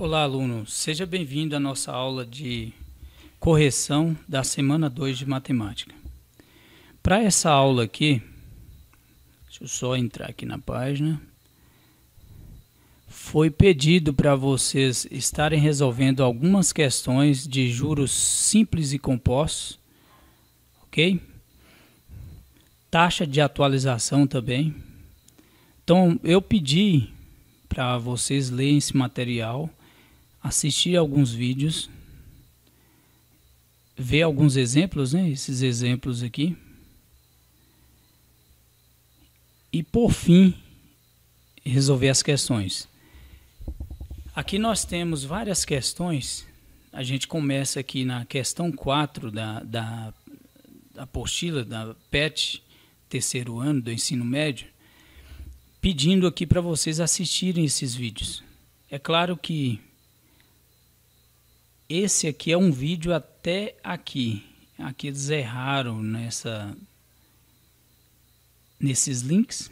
Olá, aluno. Seja bem-vindo à nossa aula de correção da semana 2 de matemática. Para essa aula aqui, deixa eu só entrar aqui na página. Foi pedido para vocês estarem resolvendo algumas questões de juros simples e compostos, ok? Taxa de atualização também. Então, eu pedi para vocês lerem esse material assistir alguns vídeos, ver alguns exemplos, né? Esses exemplos aqui. E por fim, resolver as questões. Aqui nós temos várias questões. A gente começa aqui na questão 4 da, da, da apostila, da PET, terceiro ano do ensino médio, pedindo aqui para vocês assistirem esses vídeos. É claro que esse aqui é um vídeo até aqui. Aqui eles erraram nessa, nesses links.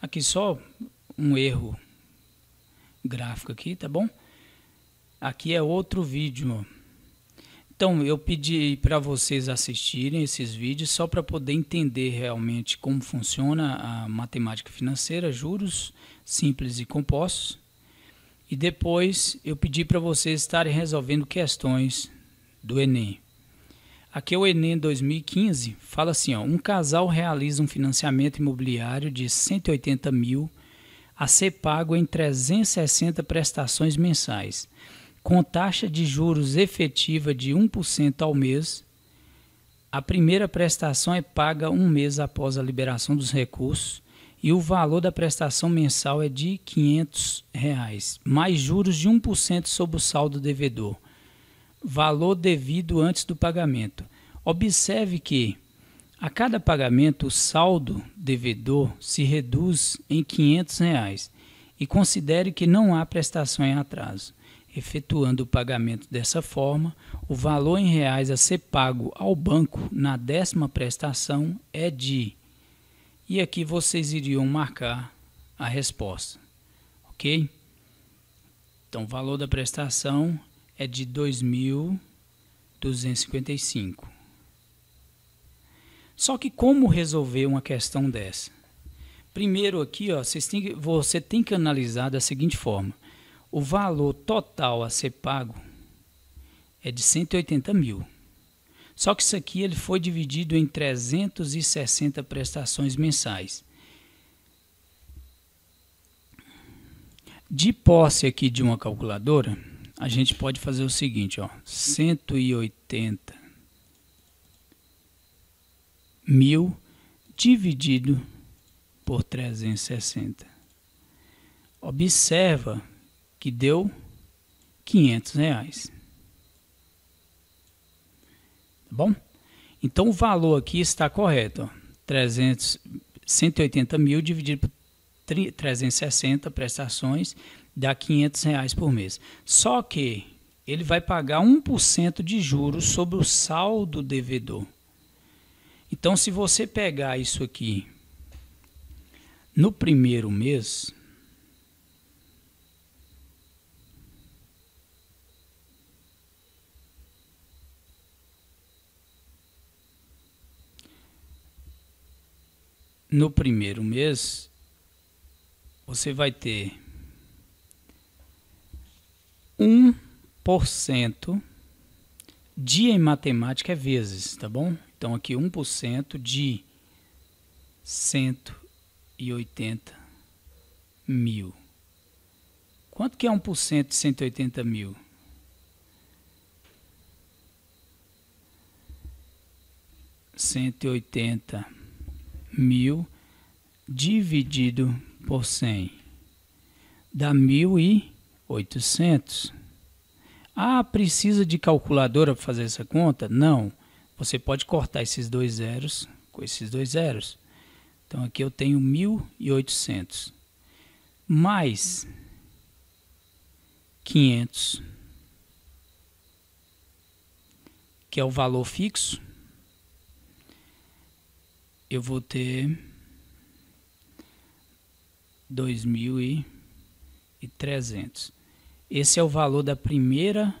Aqui só um erro gráfico aqui, tá bom? Aqui é outro vídeo. Então, eu pedi para vocês assistirem esses vídeos só para poder entender realmente como funciona a matemática financeira, juros simples e compostos. E depois eu pedi para vocês estarem resolvendo questões do Enem. Aqui é o Enem 2015 fala assim: ó, um casal realiza um financiamento imobiliário de 180 mil a ser pago em 360 prestações mensais, com taxa de juros efetiva de 1% ao mês. A primeira prestação é paga um mês após a liberação dos recursos e o valor da prestação mensal é de R$ 500,00, reais, mais juros de 1% sobre o saldo devedor, valor devido antes do pagamento. Observe que, a cada pagamento, o saldo devedor se reduz em R$ 500,00 reais, e considere que não há prestação em atraso. Efetuando o pagamento dessa forma, o valor em reais a ser pago ao banco na décima prestação é de e aqui vocês iriam marcar a resposta, ok? Então, o valor da prestação é de 2.255. Só que como resolver uma questão dessa? Primeiro aqui, ó, têm, você tem que analisar da seguinte forma. O valor total a ser pago é de 180 mil. Só que isso aqui ele foi dividido em 360 prestações mensais. De posse aqui de uma calculadora, a gente pode fazer o seguinte, ó, 180 mil dividido por 360. Observa que deu 500 reais. Tá bom? Então o valor aqui está correto. 300, 180 mil dividido por 360 prestações dá 500 reais por mês. Só que ele vai pagar 1% de juros sobre o saldo devedor. Então, se você pegar isso aqui no primeiro mês, no primeiro mês, você vai ter 1% de em matemática é vezes, tá bom? Então aqui 1% de 180 mil. Quanto que é 1% de 180 mil? Cento e oitenta mil dividido por 100 dá 1.800. Ah, precisa de calculadora para fazer essa conta? Não. Você pode cortar esses dois zeros com esses dois zeros. Então aqui eu tenho 1.800 mais 500, que é o valor fixo eu vou ter dois mil e trezentos. Esse é o valor da primeira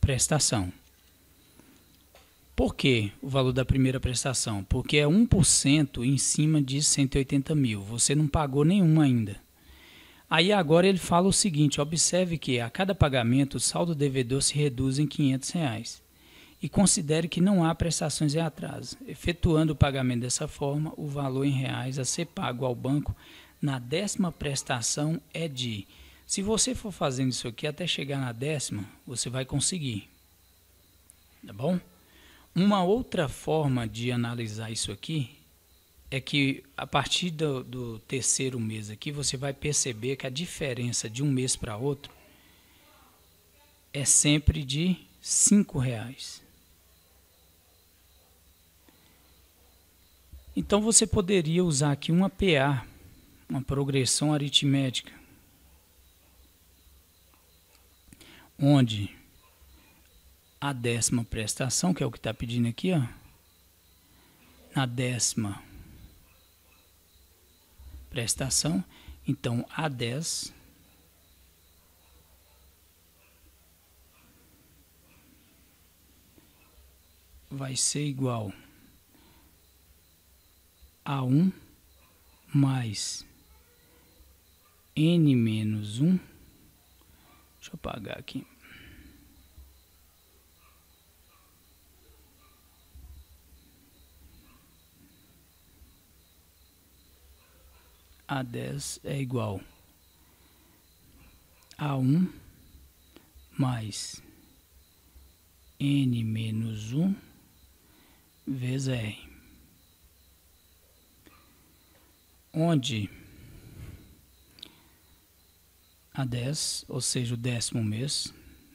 prestação. Por que o valor da primeira prestação? Porque é 1% em cima de 180 mil. Você não pagou nenhuma ainda. Aí agora ele fala o seguinte: observe que a cada pagamento o saldo devedor se reduz em 500 reais e considere que não há prestações em atraso. Efetuando o pagamento dessa forma, o valor em reais a ser pago ao banco na décima prestação é de. Se você for fazendo isso aqui até chegar na décima, você vai conseguir. Tá bom? Uma outra forma de analisar isso aqui é que a partir do, do terceiro mês aqui você vai perceber que a diferença de um mês para outro é sempre de cinco reais. Então você poderia usar aqui uma PA, uma progressão aritmética, onde a décima prestação, que é o que está pedindo aqui, ó, na décima prestação, então A10 vai ser igual a 1 mais n menos 1. Deixa eu apagar aqui. A 10 é igual a 1 mais n menos 1 vezes r. onde a 10, ou seja, o décimo mês,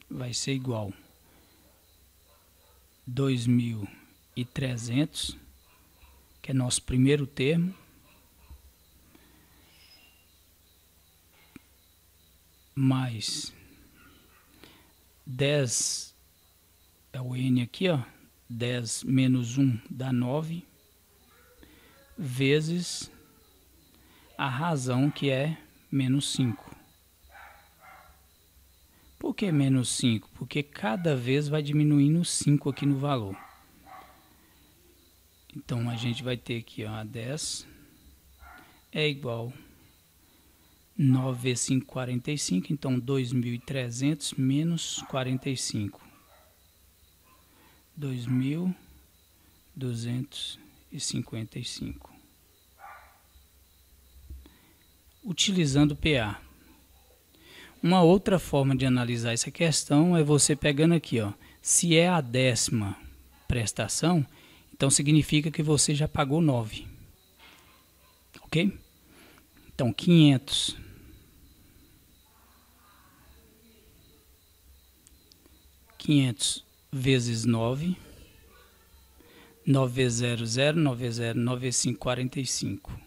vai ser igual 2.300, que é nosso primeiro termo, mais 10 é o n aqui, ó, 10 menos 1 dá 9, vezes a razão que é menos 5. Por que menos 5? Porque cada vez vai diminuindo 5 aqui no valor. Então a gente vai ter aqui ó, a 10 é igual 9 vezes 5, 45. Então 2.300 menos 45. 2.255. utilizando o PA. Uma outra forma de analisar essa questão é você pegando aqui, ó, se é a décima prestação, então significa que você já pagou 9. OK? Então 500 500 vezes 9 9 vezes 00, 9 vezes 0, 9 vezes 5, 45.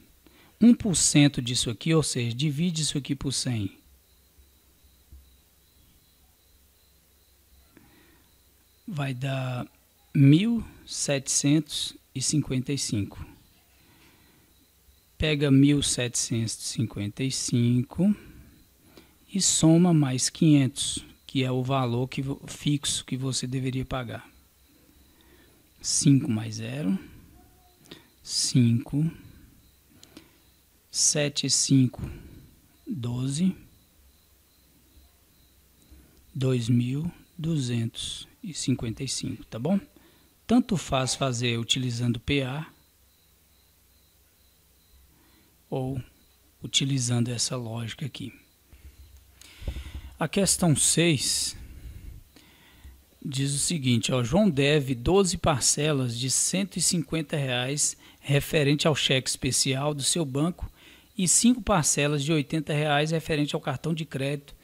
1% disso aqui, ou seja, divide isso aqui por 100. Vai dar 1755. Pega 1755 e soma mais 500, que é o valor que, fixo que você deveria pagar. 5 mais 0, 5 sete cinco doze dois mil duzentos e cinquenta e cinco, tá bom? Tanto faz fazer utilizando PA ou utilizando essa lógica aqui. A questão 6 diz o seguinte, ó, João deve 12 parcelas de R$ 150 reais referente ao cheque especial do seu banco e cinco parcelas de R$ reais referente ao cartão de crédito.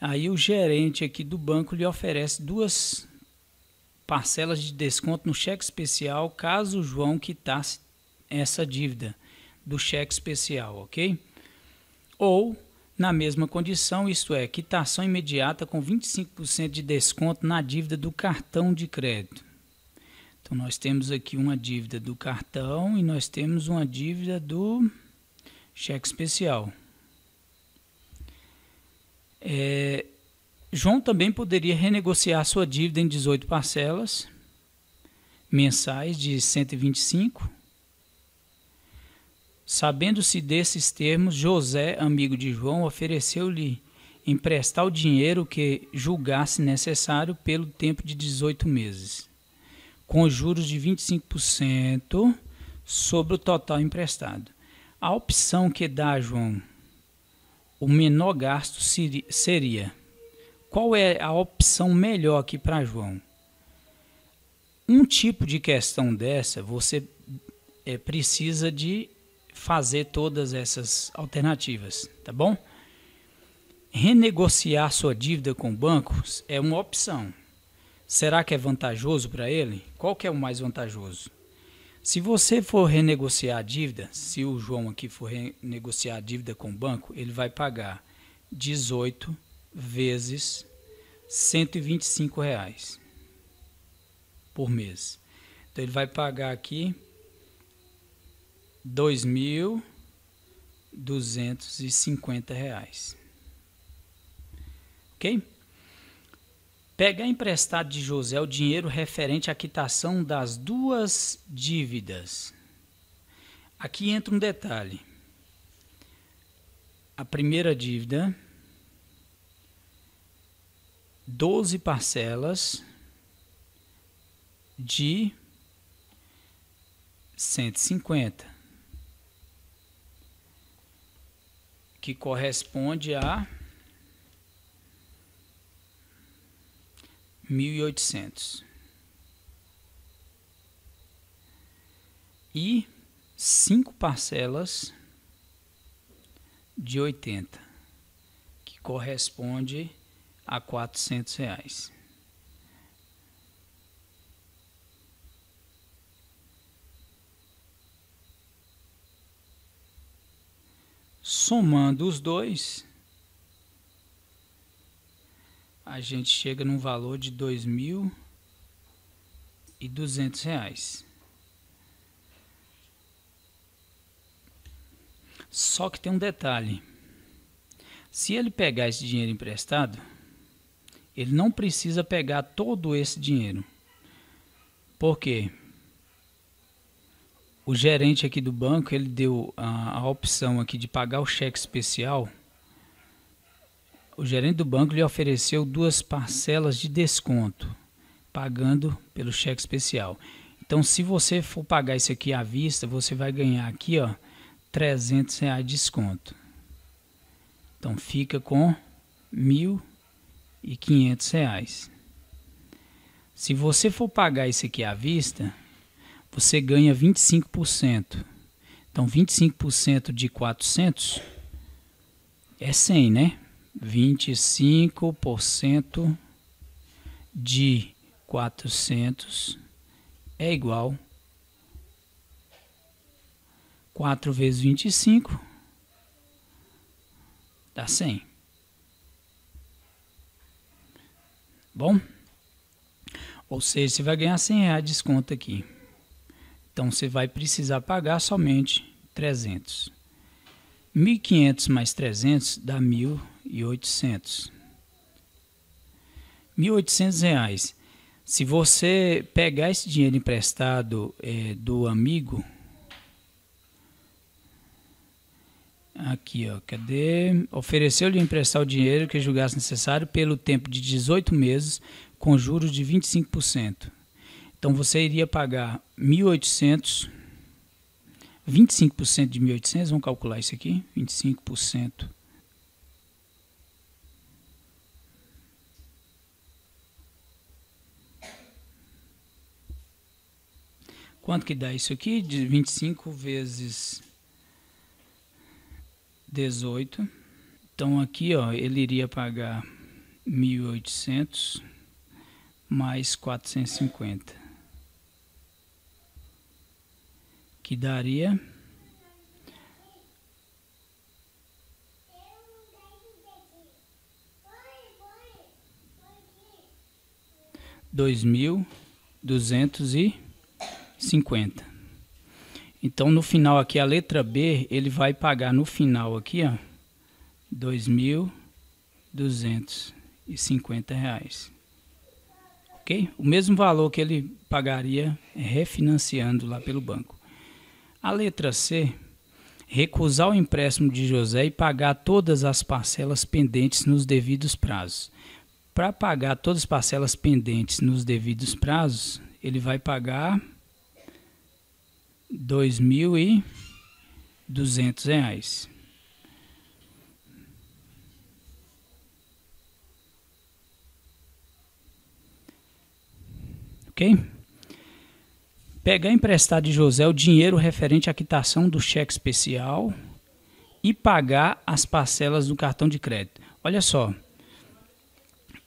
Aí o gerente aqui do banco lhe oferece duas parcelas de desconto no cheque especial, caso o João quitasse essa dívida do cheque especial, ok? Ou, na mesma condição, isto é, quitação imediata com 25% de desconto na dívida do cartão de crédito. Então, nós temos aqui uma dívida do cartão e nós temos uma dívida do cheque especial. É, João também poderia renegociar sua dívida em 18 parcelas mensais de 125. Sabendo-se desses termos, José, amigo de João, ofereceu-lhe emprestar o dinheiro que julgasse necessário pelo tempo de 18 meses, com juros de 25% sobre o total emprestado. A opção que dá, João, o menor gasto seria. Qual é a opção melhor aqui para João? Um tipo de questão dessa, você é, precisa de fazer todas essas alternativas, tá bom? Renegociar sua dívida com bancos é uma opção. Será que é vantajoso para ele? Qual que é o mais vantajoso? Se você for renegociar a dívida, se o João aqui for renegociar a dívida com o banco, ele vai pagar 18 vezes 125 reais por mês. Então ele vai pagar aqui 2.250 reais. Ok? Pegar emprestado de José o dinheiro referente à quitação das duas dívidas. Aqui entra um detalhe. A primeira dívida, 12 parcelas de 150, que corresponde a 1.800. E cinco parcelas de 80, que corresponde a 400 reais. Somando os dois, a gente chega num valor de dois mil e duzentos reais. Só que tem um detalhe. Se ele pegar esse dinheiro emprestado, ele não precisa pegar todo esse dinheiro. Por quê? O gerente aqui do banco, ele deu a, a opção aqui de pagar o cheque especial o gerente do banco lhe ofereceu duas parcelas de desconto, pagando pelo cheque especial. Então, se você for pagar isso aqui à vista, você vai ganhar aqui, ó, 300 reais de desconto. Então, fica com mil e quinhentos reais. Se você for pagar isso aqui à vista, você ganha 25%. Então, 25% de 400 é 100, né? 25% de 400 é igual 4 vezes 25 dá 100. Bom, ou seja, você vai ganhar 100 reais de desconto aqui. Então você vai precisar pagar somente 300. 1.500 mais 300 dá 1.000 e 800. 1.800 reais. Se você pegar esse dinheiro emprestado é, do amigo, aqui ó, cadê? Ofereceu-lhe emprestar o dinheiro que julgasse necessário pelo tempo de 18 meses com juros de 25%. Então você iria pagar 1.800, 25% de 1.800, vamos calcular isso aqui, 25% Quanto que dá isso aqui? De 25 vezes 18. Então aqui, ó, ele iria pagar 1.800 mais 450. Que daria dois mil duzentos e 50. Então no final aqui a letra B, ele vai pagar no final aqui, ó, 2.250 reais. OK? O mesmo valor que ele pagaria refinanciando lá pelo banco. A letra C, recusar o empréstimo de José e pagar todas as parcelas pendentes nos devidos prazos. Para pagar todas as parcelas pendentes nos devidos prazos, ele vai pagar dois mil e duzentos reais. Ok? Pegar emprestado de José o dinheiro referente à quitação do cheque especial e pagar as parcelas do cartão de crédito. Olha só,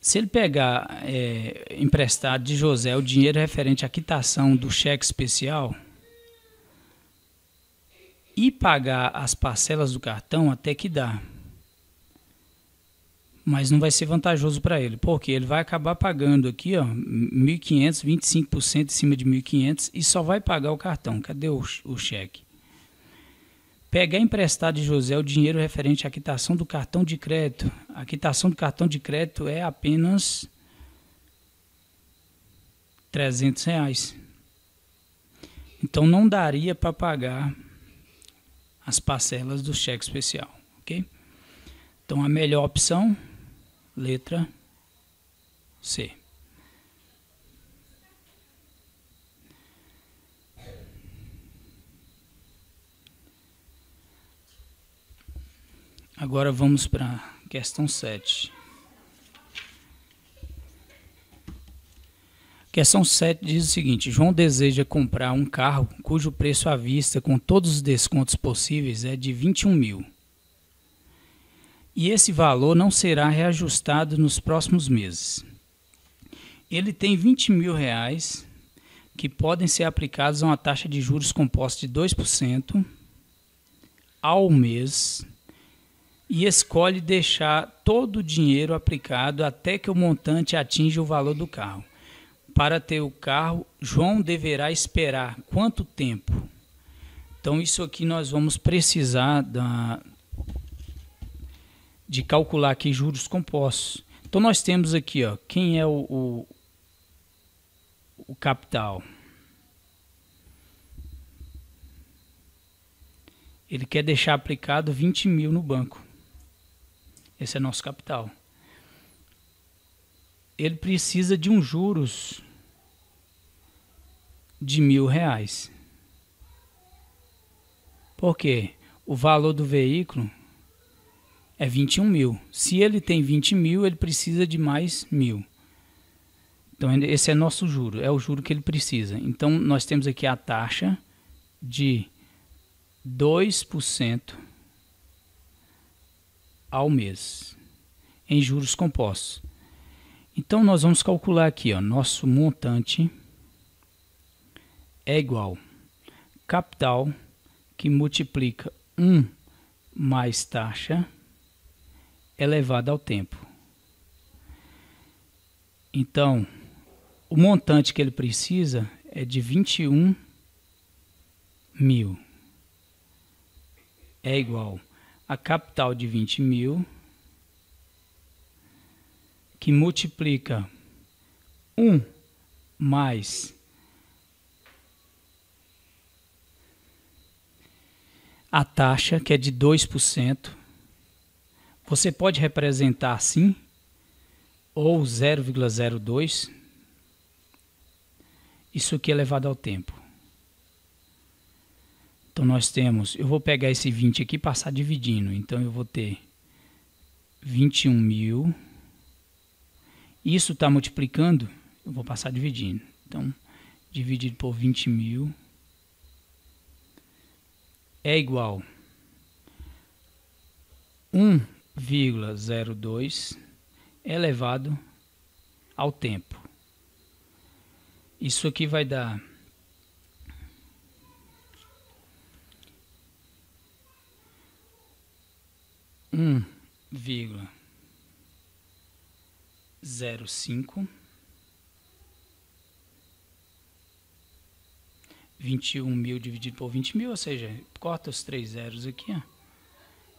se ele pegar é, emprestado de José o dinheiro referente à quitação do cheque especial, e pagar as parcelas do cartão até que dá. Mas não vai ser vantajoso para ele, porque ele vai acabar pagando aqui, ó, 1.500, 25% em cima de 1.500 e só vai pagar o cartão. Cadê o, o cheque? Pegar emprestado de José é o dinheiro referente à quitação do cartão de crédito. A quitação do cartão de crédito é apenas 300 reais. Então não daria para pagar as parcelas do cheque especial, ok? Então a melhor opção, letra C. Agora vamos para a questão 7. Questão é 7 diz o seguinte: João deseja comprar um carro cujo preço à vista, com todos os descontos possíveis, é de 21 mil. E esse valor não será reajustado nos próximos meses. Ele tem 20 mil reais que podem ser aplicados a uma taxa de juros composta de 2% ao mês e escolhe deixar todo o dinheiro aplicado até que o montante atinja o valor do carro. Para ter o carro, João deverá esperar quanto tempo? Então, isso aqui nós vamos precisar da, de calcular aqui juros compostos. Então, nós temos aqui, ó, quem é o, o, o capital? Ele quer deixar aplicado 20 mil no banco. Esse é nosso capital. Ele precisa de um juros de mil reais. Porque o valor do veículo é 21 mil. Se ele tem 20 mil, ele precisa de mais mil. Então, esse é nosso juro, é o juro que ele precisa. Então, nós temos aqui a taxa de 2% ao mês em juros compostos. Então, nós vamos calcular aqui, ó, nosso montante é igual capital que multiplica 1 mais taxa elevado é ao tempo. Então, o montante que ele precisa é de 21 mil. É igual a capital de 20 mil, que multiplica 1 mais a taxa, que é de 2%, você pode representar assim, ou 0,02, isso aqui é levado ao tempo. Então nós temos, eu vou pegar esse 20 aqui e passar dividindo, então eu vou ter 21 mil, isso está multiplicando, eu vou passar dividindo, então dividido por 20 mil, é igual um vírgula zero dois elevado ao tempo. Isso aqui vai dar um vírgula zero cinco 21 mil dividido por 20 mil, ou seja, corta os três zeros aqui, ó.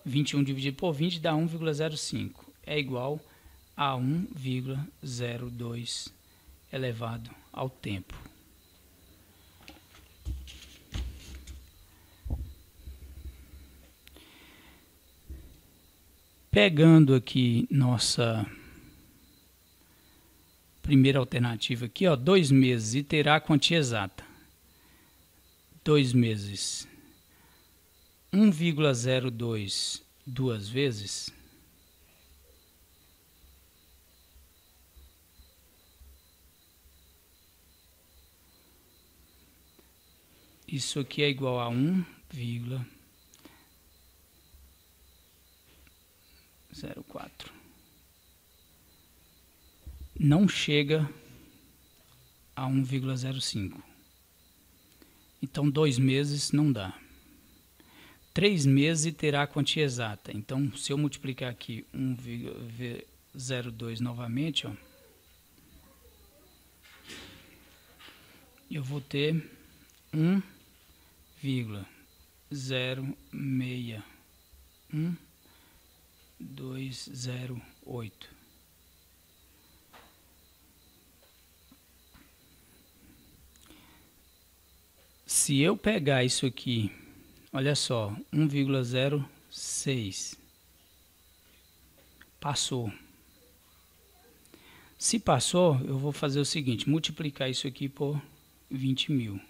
21 dividido por 20 dá 1,05. É igual a 1,02 elevado ao tempo. Pegando aqui nossa primeira alternativa aqui, ó, dois meses e terá a quantia exata dois meses. 1,02 duas vezes. Isso aqui é igual a 1, vírgula 04. Não chega a 1,05. Então, dois meses não dá. Três meses terá a quantia exata. Então, se eu multiplicar aqui 1,02 novamente, ó, eu vou ter 1,061208. Se eu pegar isso aqui, olha só, 1,06. Passou. Se passou, eu vou fazer o seguinte, multiplicar isso aqui por 20 mil.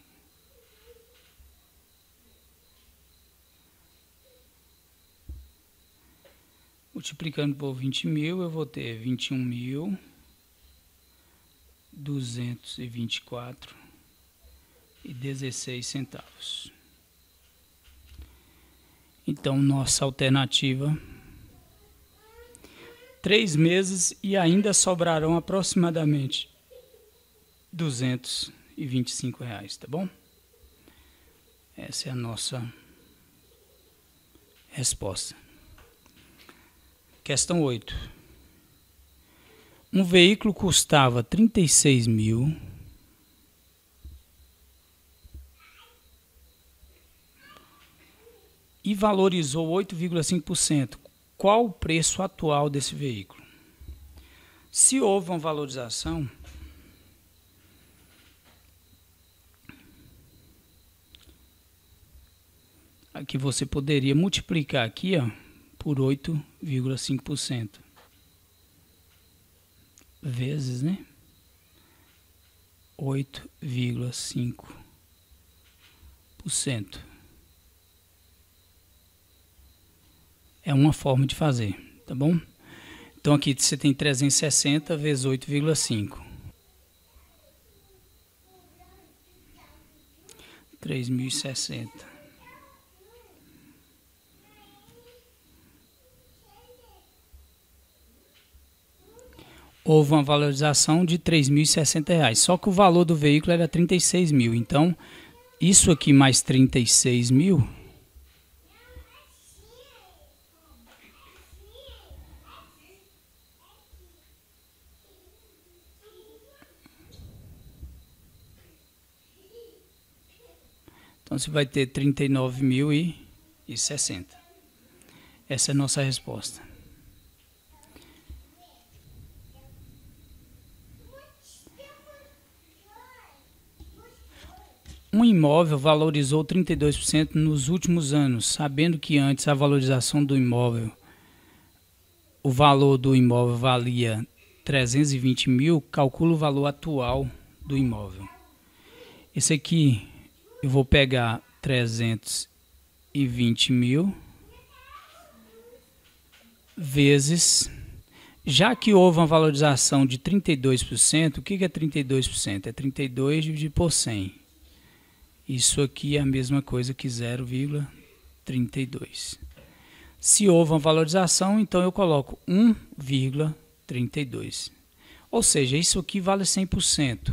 Multiplicando por 20 mil, eu vou ter 21 mil 224 e 16 centavos. Então, nossa alternativa três meses e ainda sobrarão aproximadamente 225 reais, tá bom? Essa é a nossa resposta. Questão 8. Um veículo custava 36 mil e valorizou 8,5%. Qual o preço atual desse veículo? Se houve uma valorização, que você poderia multiplicar aqui ó, por 8,5% vezes né? 8,5%. É uma forma de fazer, tá bom? Então aqui você tem 360 vezes 8,5. 3.060. Houve uma valorização de 3.060 reais, Só que o valor do veículo era 36 mil. Então, isso aqui mais 36 mil Então você vai ter 39.060. Essa é a nossa resposta. Um imóvel valorizou 32% nos últimos anos, sabendo que antes a valorização do imóvel, o valor do imóvel valia 320 mil, calcula o valor atual do imóvel. Esse aqui eu vou pegar 320 mil vezes. Já que houve uma valorização de 32%, o que é 32%? É 32 dividido por 100. Isso aqui é a mesma coisa que 0,32. Se houve uma valorização, então eu coloco 1,32. Ou seja, isso aqui vale 100%.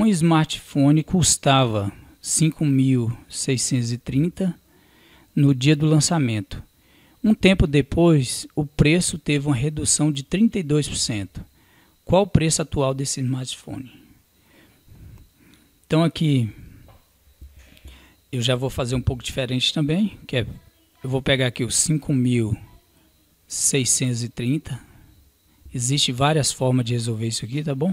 Um smartphone custava 5.630 no dia do lançamento. Um tempo depois, o preço teve uma redução de 32%. Qual o preço atual desse smartphone? Então aqui eu já vou fazer um pouco diferente também, que é eu vou pegar aqui os 5630. Existem várias formas de resolver isso aqui, tá bom?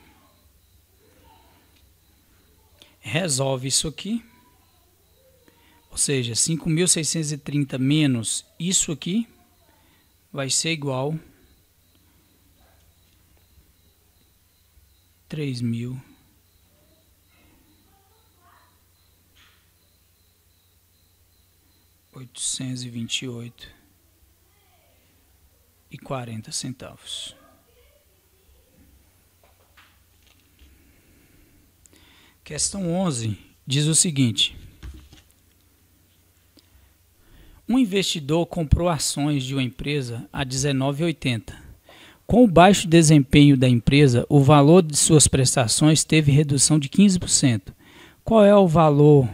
resolve isso aqui. Ou seja, 5.630 menos isso aqui vai ser igual três mil oitocentos e vinte e oito e quarenta centavos. Questão 11 diz o seguinte: Um investidor comprou ações de uma empresa a 19,80. Com o baixo desempenho da empresa, o valor de suas prestações teve redução de 15%. Qual é o valor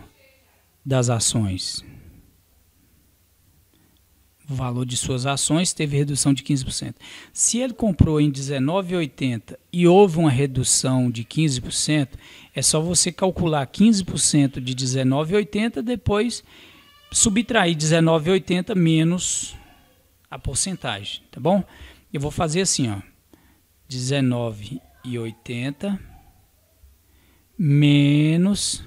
das ações? o valor de suas ações, teve redução de 15%. Se ele comprou em 19,80 e houve uma redução de 15%, é só você calcular 15% de 19,80, depois subtrair 19,80 menos a porcentagem, tá bom? Eu vou fazer assim, ó. 19,80 menos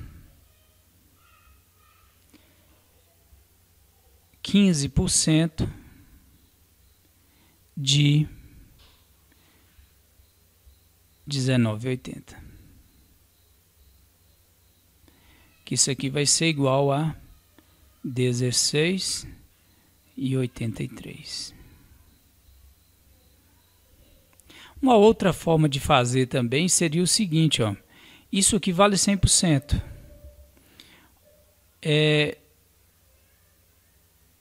15% de 19,80. Que isso aqui vai ser igual a 16,83. Uma outra forma de fazer também seria o seguinte, ó. Isso aqui vale 100%. É,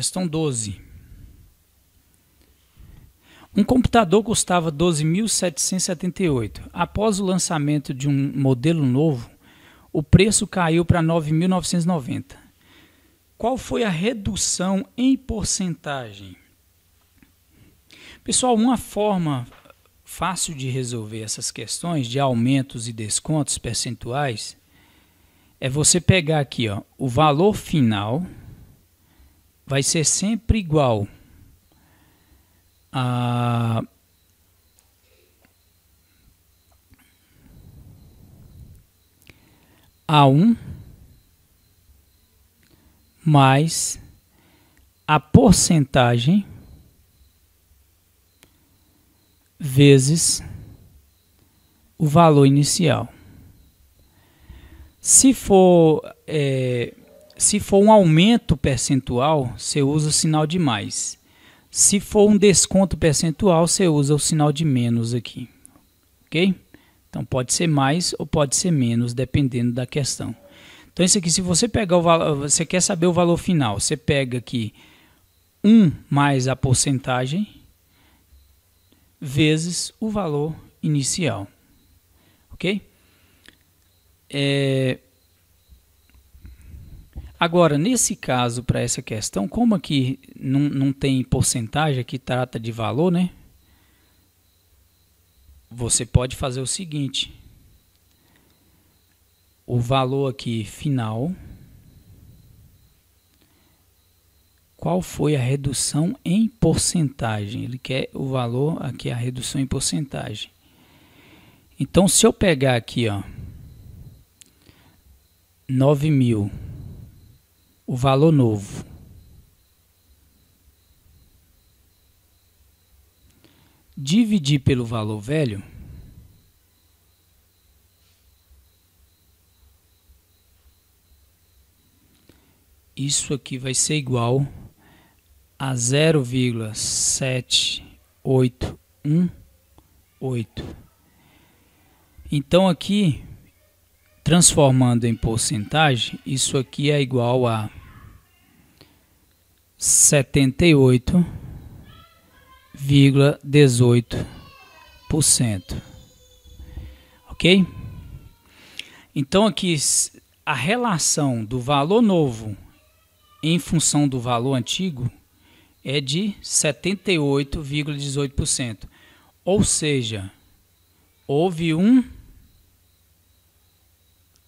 Questão 12. Um computador custava 12.778. Após o lançamento de um modelo novo, o preço caiu para 9.990. Qual foi a redução em porcentagem? Pessoal, uma forma fácil de resolver essas questões de aumentos e descontos percentuais é você pegar aqui ó, o valor final vai ser sempre igual a a um mais a porcentagem vezes o valor inicial. Se for é, se for um aumento percentual, você usa o sinal de mais. Se for um desconto percentual, você usa o sinal de menos aqui. Ok? Então pode ser mais ou pode ser menos, dependendo da questão. Então isso aqui, se você pegar o valor, você quer saber o valor final, você pega aqui 1 mais a porcentagem vezes o valor inicial. Ok? É, Agora, nesse caso, para essa questão, como aqui não, não tem porcentagem, aqui trata de valor, né? Você pode fazer o seguinte. O valor aqui final. Qual foi a redução em porcentagem? Ele quer o valor aqui, a redução em porcentagem. Então, se eu pegar aqui, ó. 9 mil o valor novo. Dividir pelo valor velho isso aqui vai ser igual a zero sete oito um oito. Então aqui transformando em porcentagem, isso aqui é igual a 78,18%. Ok? Então, aqui a relação do valor novo em função do valor antigo é de 78,18%. Ou seja, houve um,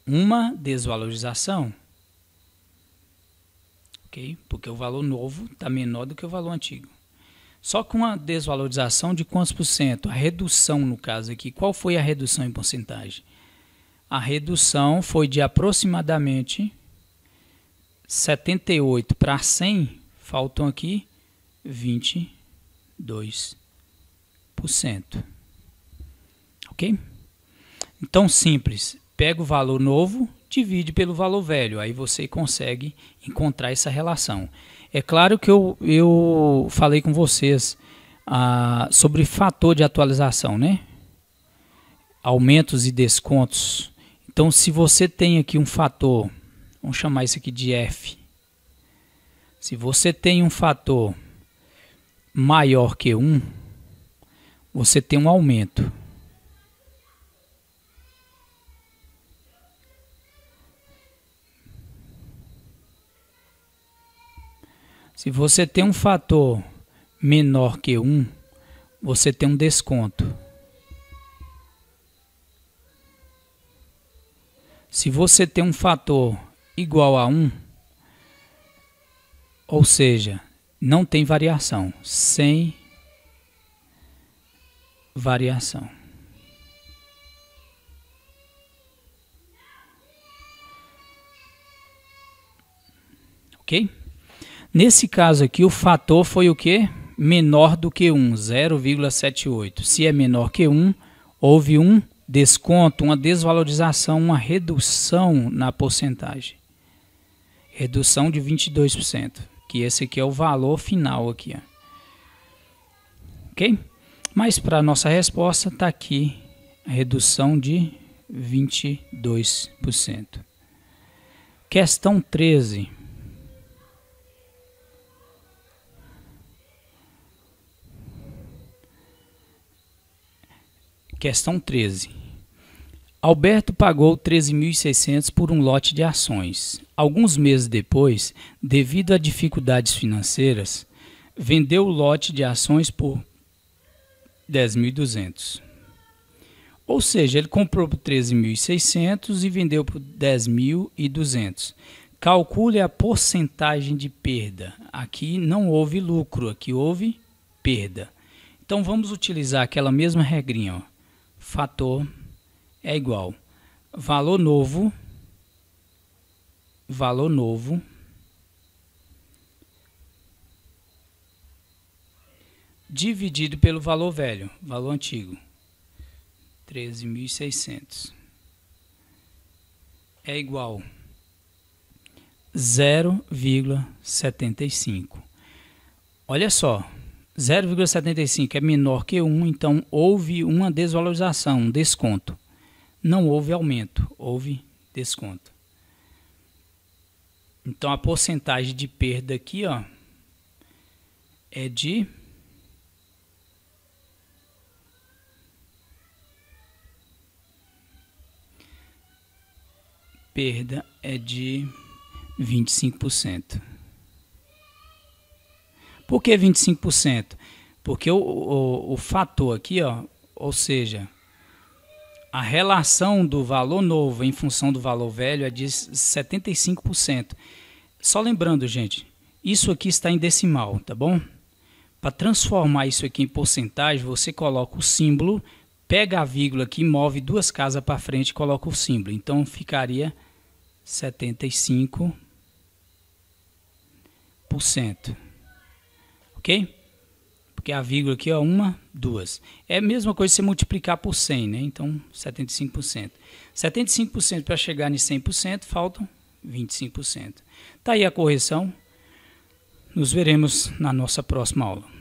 uma desvalorização ok? Porque o valor novo está menor do que o valor antigo. Só com a desvalorização de quantos por cento? A redução, no caso aqui, qual foi a redução em porcentagem? A redução foi de aproximadamente 78 para 100, faltam aqui 22%. Ok? Então, simples. Pega o valor novo, divide pelo valor velho, aí você consegue encontrar essa relação. É claro que eu, eu falei com vocês ah, sobre fator de atualização, né? Aumentos e descontos. Então, se você tem aqui um fator, vamos chamar isso aqui de F. Se você tem um fator maior que 1, você tem um aumento. Se você tem um fator menor que 1, você tem um desconto. Se você tem um fator igual a 1, ou seja, não tem variação, sem variação. Ok? Nesse caso aqui, o fator foi o que? Menor do que 1, 0,78. Se é menor que 1, houve um desconto, uma desvalorização, uma redução na porcentagem. Redução de 22%, que esse aqui é o valor final aqui. Ó. Ok? Mas para a nossa resposta está aqui a redução de 22%. Questão 13. Questão 13. Alberto pagou 13.600 por um lote de ações. Alguns meses depois, devido a dificuldades financeiras, vendeu o lote de ações por 10.200. Ou seja, ele comprou por 13.600 e vendeu por 10.200. Calcule a porcentagem de perda. Aqui não houve lucro, aqui houve perda. Então vamos utilizar aquela mesma regrinha. Ó fator é igual valor novo valor novo dividido pelo valor velho, valor antigo. 13.600 é igual 0,75. Olha só, 0,75 é menor que 1, então houve uma desvalorização, um desconto. Não houve aumento, houve desconto. Então a porcentagem de perda aqui, ó, é de perda é de 25%. Por que 25%? Porque o, o, o fator aqui, ó, ou seja, a relação do valor novo em função do valor velho é de 75%. Só lembrando, gente, isso aqui está em decimal, tá bom? Para transformar isso aqui em porcentagem, você coloca o símbolo, pega a vírgula aqui, move duas casas para frente e coloca o símbolo. Então ficaria 75% ok? Porque a vírgula aqui é uma, duas. É a mesma coisa se você multiplicar por 100, né? Então, 75%. 75% para chegar em 100%, faltam 25%. Está aí a correção. Nos veremos na nossa próxima aula.